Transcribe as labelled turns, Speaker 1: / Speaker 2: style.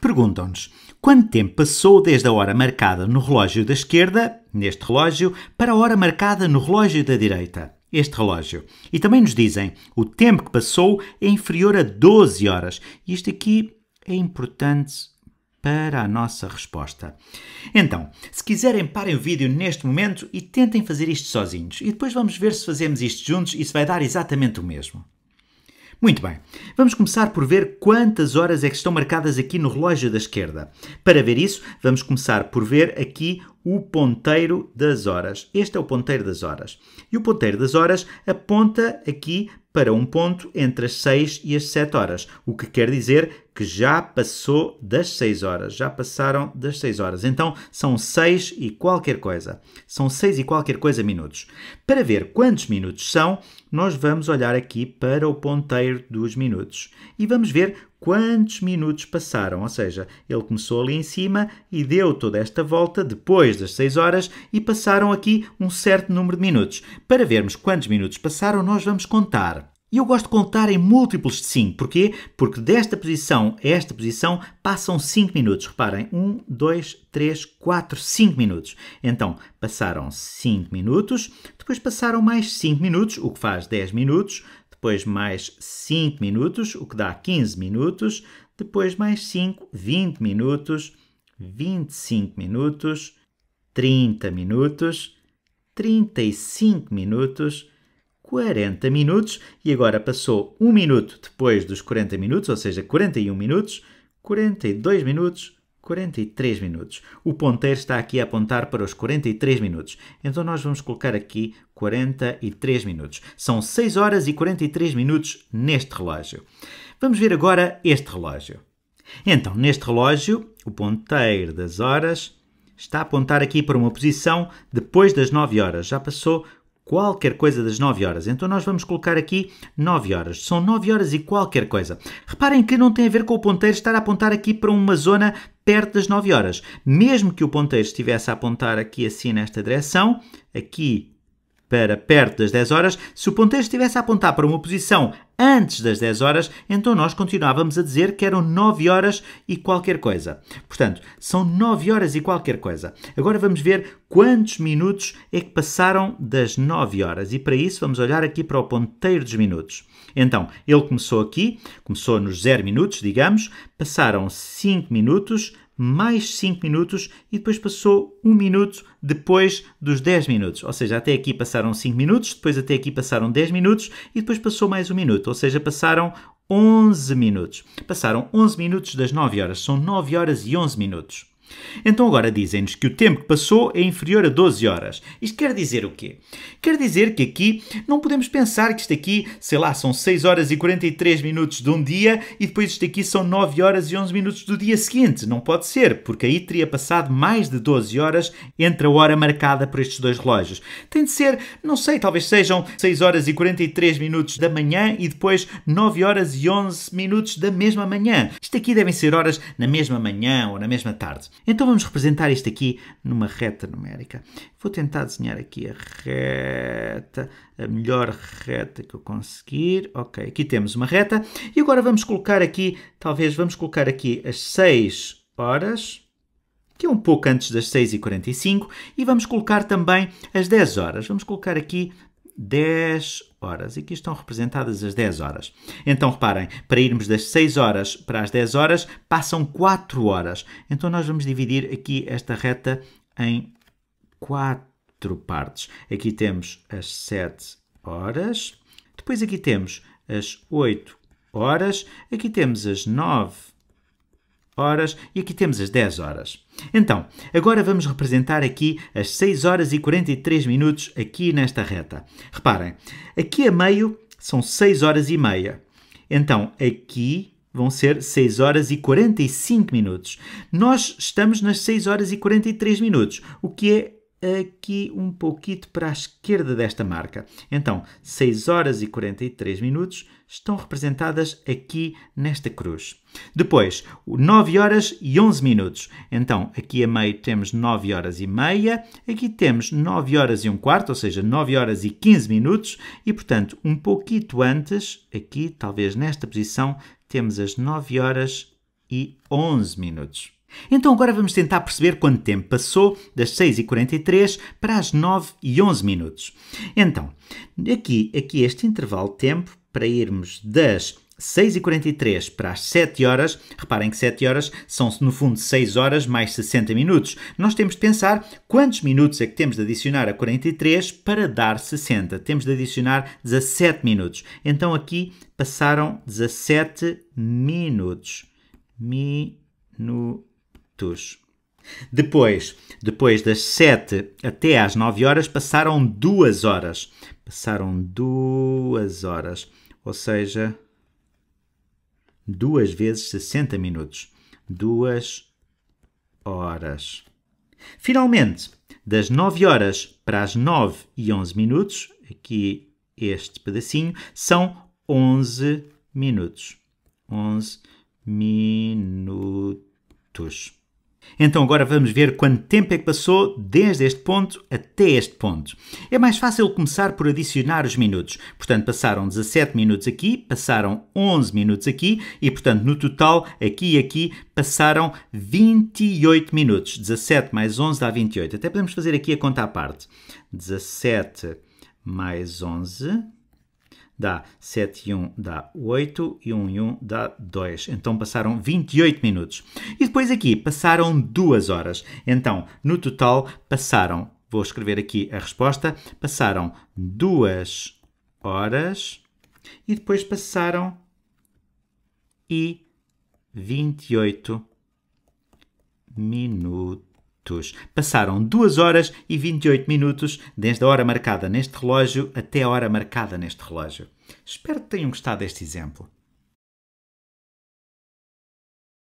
Speaker 1: Perguntam-nos quanto tempo passou desde a hora marcada no relógio da esquerda, neste relógio, para a hora marcada no relógio da direita, este relógio. E também nos dizem o tempo que passou é inferior a 12 horas. E isto aqui é importante para a nossa resposta. Então, se quiserem, parem o vídeo neste momento e tentem fazer isto sozinhos. E depois vamos ver se fazemos isto juntos e se vai dar exatamente o mesmo. Muito bem, vamos começar por ver quantas horas é que estão marcadas aqui no relógio da esquerda. Para ver isso, vamos começar por ver aqui o ponteiro das horas. Este é o ponteiro das horas. E o ponteiro das horas aponta aqui para um ponto entre as 6 e as 7 horas, o que quer dizer que já passou das 6 horas, já passaram das 6 horas. Então são 6 e qualquer coisa. São 6 e qualquer coisa minutos. Para ver quantos minutos são, nós vamos olhar aqui para o ponteiro dos minutos e vamos ver quantos minutos passaram, ou seja, ele começou ali em cima e deu toda esta volta depois das 6 horas e passaram aqui um certo número de minutos. Para vermos quantos minutos passaram, nós vamos contar. E eu gosto de contar em múltiplos de 5. Porquê? Porque desta posição a esta posição passam 5 minutos. Reparem, 1, 2, 3, 4, 5 minutos. Então, passaram 5 minutos, depois passaram mais 5 minutos, o que faz 10 minutos, depois mais 5 minutos, o que dá 15 minutos, depois mais 5, 20 minutos, 25 minutos, 30 minutos, 35 minutos, 40 minutos e agora passou 1 minuto depois dos 40 minutos, ou seja, 41 minutos, 42 minutos, 43 minutos. O ponteiro está aqui a apontar para os 43 minutos. Então nós vamos colocar aqui 43 minutos. São 6 horas e 43 minutos neste relógio. Vamos ver agora este relógio. Então, neste relógio, o ponteiro das horas está a apontar aqui para uma posição depois das 9 horas. Já passou qualquer coisa das 9 horas. Então nós vamos colocar aqui 9 horas. São 9 horas e qualquer coisa. Reparem que não tem a ver com o ponteiro estar a apontar aqui para uma zona perto das 9 horas. Mesmo que o ponteiro estivesse a apontar aqui assim nesta direção, aqui para perto das 10 horas, se o ponteiro estivesse a apontar para uma posição antes das 10 horas, então nós continuávamos a dizer que eram 9 horas e qualquer coisa. Portanto, são 9 horas e qualquer coisa. Agora vamos ver quantos minutos é que passaram das 9 horas. E para isso vamos olhar aqui para o ponteiro dos minutos. Então, ele começou aqui, começou nos 0 minutos, digamos, passaram 5 minutos, mais 5 minutos e depois passou 1 minuto depois dos 10 minutos. Ou seja, até aqui passaram 5 minutos, depois até aqui passaram 10 minutos e depois passou mais 1 minuto. Ou seja, passaram 11 minutos. Passaram 11 minutos das 9 horas. São 9 horas e 11 minutos. Então agora dizem-nos que o tempo que passou é inferior a 12 horas. Isto quer dizer o quê? Quer dizer que aqui não podemos pensar que isto aqui, sei lá, são 6 horas e 43 minutos de um dia e depois isto aqui são 9 horas e 11 minutos do dia seguinte. Não pode ser, porque aí teria passado mais de 12 horas entre a hora marcada por estes dois relógios. Tem de ser, não sei, talvez sejam 6 horas e 43 minutos da manhã e depois 9 horas e 11 minutos da mesma manhã. Isto aqui devem ser horas na mesma manhã ou na mesma tarde. Então vamos representar isto aqui numa reta numérica. Vou tentar desenhar aqui a reta, a melhor reta que eu conseguir. Ok, aqui temos uma reta. E agora vamos colocar aqui, talvez vamos colocar aqui as 6 horas, que é um pouco antes das 6h45, e vamos colocar também as 10 horas. Vamos colocar aqui 10 horas. E aqui estão representadas as 10 horas. Então reparem, para irmos das 6 horas para as 10 horas, passam 4 horas. Então nós vamos dividir aqui esta reta em 4 partes. Aqui temos as 7 horas, depois aqui temos as 8 horas, aqui temos as 9 horas horas e aqui temos as 10 horas. Então, agora vamos representar aqui as 6 horas e 43 minutos aqui nesta reta. Reparem, aqui a meio são 6 horas e meia. Então, aqui vão ser 6 horas e 45 minutos. Nós estamos nas 6 horas e 43 minutos, o que é aqui um pouquinho para a esquerda desta marca. Então, 6 horas e 43 minutos estão representadas aqui nesta cruz. Depois, 9 horas e 11 minutos. Então, aqui a meio temos 9 horas e meia, aqui temos 9 horas e um quarto, ou seja, 9 horas e 15 minutos, e portanto, um pouquinho antes, aqui, talvez nesta posição, temos as 9 horas e 11 minutos. Então agora vamos tentar perceber quanto tempo passou das 6h43 para as 9 e 11 minutos. Então, aqui, aqui este intervalo de tempo, para irmos das 6h43 para as 7 horas, reparem que 7 horas são no fundo 6 horas mais 60 minutos. Nós temos de pensar quantos minutos é que temos de adicionar a 43 para dar 60. Temos de adicionar 17 minutos. Então aqui passaram 17 minutos. Minutos minutos. Depois, depois das 7 até às 9 horas, passaram 2 horas. Passaram 2 horas, ou seja, 2 vezes 60 minutos. 2 horas. Finalmente, das 9 horas para as 9 e 11 minutos, aqui este pedacinho, são 11 minutos. 11 minutos. Então agora vamos ver quanto tempo é que passou desde este ponto até este ponto. É mais fácil começar por adicionar os minutos. Portanto, passaram 17 minutos aqui, passaram 11 minutos aqui e, portanto, no total, aqui e aqui, passaram 28 minutos. 17 mais 11 dá 28. Até podemos fazer aqui a conta à parte. 17 mais 11 dá 7 e 1 dá 8 e 1 e 1 dá 2. Então passaram 28 minutos. E depois aqui passaram 2 horas. Então, no total, passaram, vou escrever aqui a resposta, passaram 2 horas e depois passaram e 28 minutos Passaram 2 horas e 28 minutos desde a hora marcada neste relógio até a hora marcada neste relógio. Espero que tenham gostado deste exemplo.